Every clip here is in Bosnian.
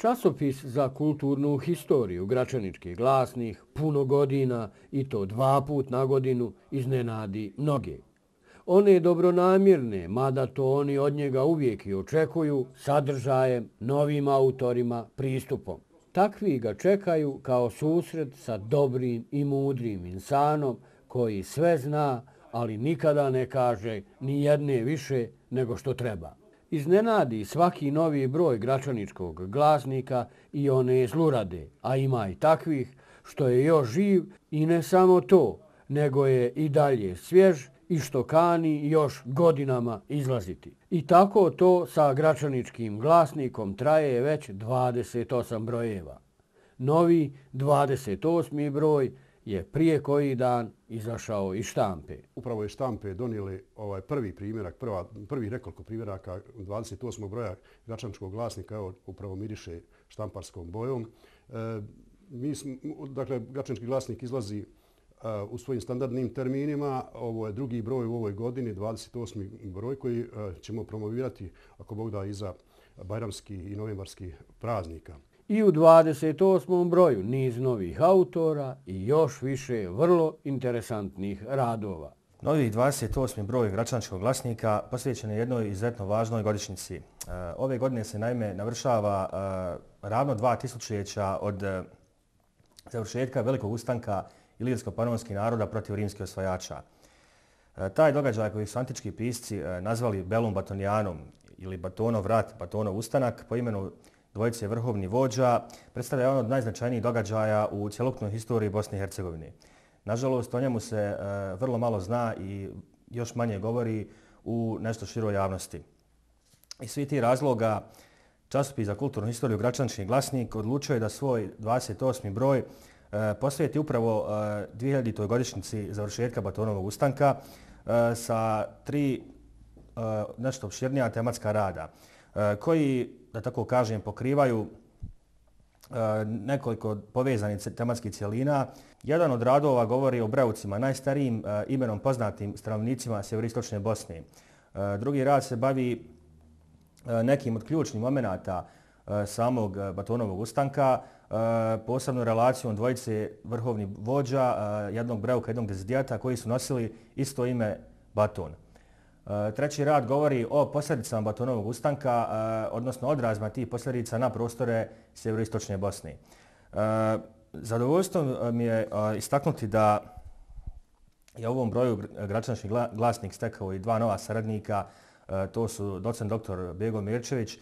Časopis za kulturnu historiju gračaničkih glasnih puno godina i to dva put na godinu iznenadi mnoge. One je dobronamirne, mada to oni od njega uvijek i očekuju, sadržajem, novim autorima, pristupom. Takvi ga čekaju kao susret sa dobrim i mudrim insanom koji sve zna, ali nikada ne kaže ni jedne više nego što treba iznenadi svaki novi broj gračaničkog glasnika i one zlurade, a ima i takvih, što je još živ i ne samo to, nego je i dalje svjež i što kani još godinama izlaziti. I tako to sa gračaničkim glasnikom traje već 28 brojeva. Novi 28. broj je prije koji dan izašao i štampe. Upravo je štampe donijeli ovaj prvi primjerak, prva, prvi nekoliko primjeraka 28. broja gračančkog glasnika, evo, upravo miriše štamparskom bojom. E, mi smo, dakle, gračanski glasnik izlazi e, u svojim standardnim terminima. Ovo je drugi broj u ovoj godini, 28. broj koji e, ćemo promovirati, ako Bog da, iza bajramski i novembarski praznika i u 28. broju niz novih autora i još više vrlo interesantnih radova. Novi 28. broj Gračanačkog glasnika posvećen je jednoj izuzetno važnoj godišnjici. E, ove godine se naime navršava e, ravno dva tisućeća od e, završetka velikog ustanka ilirsko-panonskih naroda protiv rimskih osvajača. Taj događaj koji su antički pisci nazvali Belum Batonijanum ili Batonov rat, Batonov ustanak, po imenu dvojice vrhovni vođa, predstavlja jedan ono od najznačajnijih događaja u cjelokupnoj historiji Bosne i Hercegovine. Nažalost, o njemu se e, vrlo malo zna i još manje govori u nešto široj javnosti. I svi ti razloga Časopis za kulturnu historiju Gračanični glasnik odlučio je da svoj 28. broj e, posvijeti upravo 2000. E, godišnjici završetka Batonovog ustanka sa tri nešto opširnija tematska rada. Eh, koji, da tako kažem, pokrivaju eh, nekoliko povezanih tematskih cijelina. Jedan od radova govori o Breucima, najstarijim eh, imenom poznatim stanovnicima sjeveristočne Bosne. Drugi rad se bavi nekim od ključnih momenata samog Batonovog ustanka, posebno relacijom dvojice vrhovnih vođa, jednog Breuka, jednog Gazdijata, koji su nosili isto ime Baton. Eh, treći rad govori o posljedicama Batonovog ustanka, eh, odnosno odrazma tih posljedica na prostore sjeveroistočne Bosne. Eh, zadovoljstvo mi je istaknuti da je u ovom broju građanski glasnik stekao i dva nova saradnika. To su docent dr. Bego Mirčević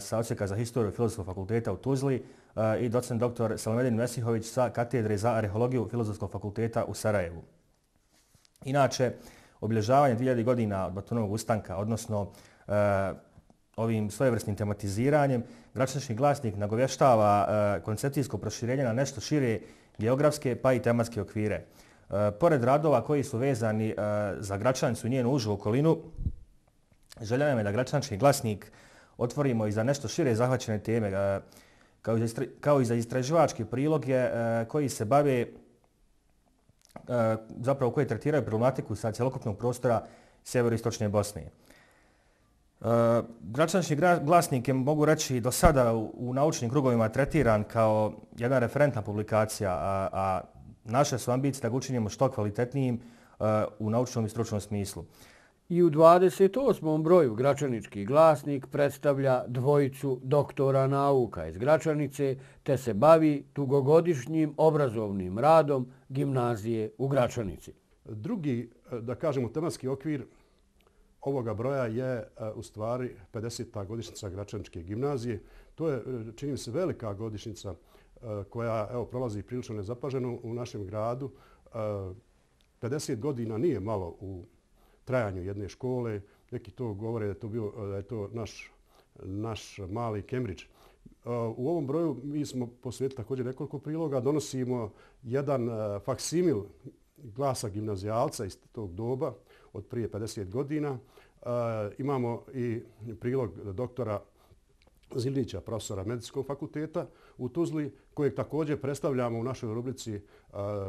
sa odsjeka za historiju Filozofskog fakulteta u Tuzli i docent dr. Salomedin Mesihović sa katedre za arheologiju Filozofskog fakulteta u Sarajevu. Inače, obilježavanje 2000 godina od Batonovog ustanka, odnosno e, ovim svojevrsnim tematiziranjem, Gračanski glasnik nagovještava e, koncepcijsko proširenje na nešto šire geografske pa i tematske okvire. E, pored radova koji su vezani e, za Gračanicu i njenu užu okolinu, željeno je da Gračanski glasnik otvorimo i za nešto šire zahvaćene teme, kao i za istraživački prilog e, koji se bave E, zapravo koje tretiraju problematiku sa celokopnog prostora severoistočne Bosne. E, Gračanični glasnik je, mogu reći, do sada u naučnim krugovima tretiran kao jedna referentna publikacija, a, a naše su ambicije da ga učinimo što kvalitetnijim e, u naučnom i stručnom smislu. I u 28. broju Gračanički glasnik predstavlja dvojicu doktora nauka iz Gračanice te se bavi dugogodišnjim obrazovnim radom gimnazije u Gračanici. Drugi, da kažemo, tematski okvir ovoga broja je e, u stvari 50. godišnica Gračaničke gimnazije. To je, e, činim se, velika godišnica e, koja evo, prolazi prilično nezapaženo u našem gradu. 50 godina nije malo u gradu trajanju jedne škole. Neki to govore da je to, bio, da je to naš, naš mali Kembridž. E, u ovom broju mi smo posvetili također nekoliko priloga. Donosimo jedan e, faksimil glasa gimnazijalca iz tog doba od prije 50 godina. E, imamo i prilog doktora Zilnića, profesora medicinskog fakulteta u Tuzli, kojeg također predstavljamo u našoj rubrici,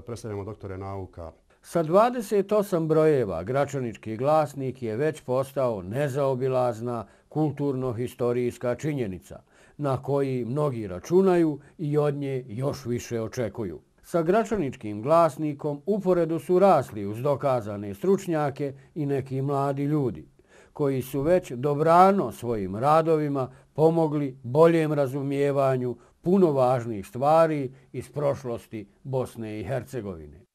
predstavljamo doktore nauka Sa 28 brojeva Gračanički glasnik je već postao nezaobilazna kulturno-historijska činjenica na koji mnogi računaju i od nje još više očekuju. Sa Gračaničkim glasnikom uporedu su rasli uz dokazane stručnjake i neki mladi ljudi koji su već dobrano svojim radovima pomogli boljem razumijevanju puno važnih stvari iz prošlosti Bosne i Hercegovine.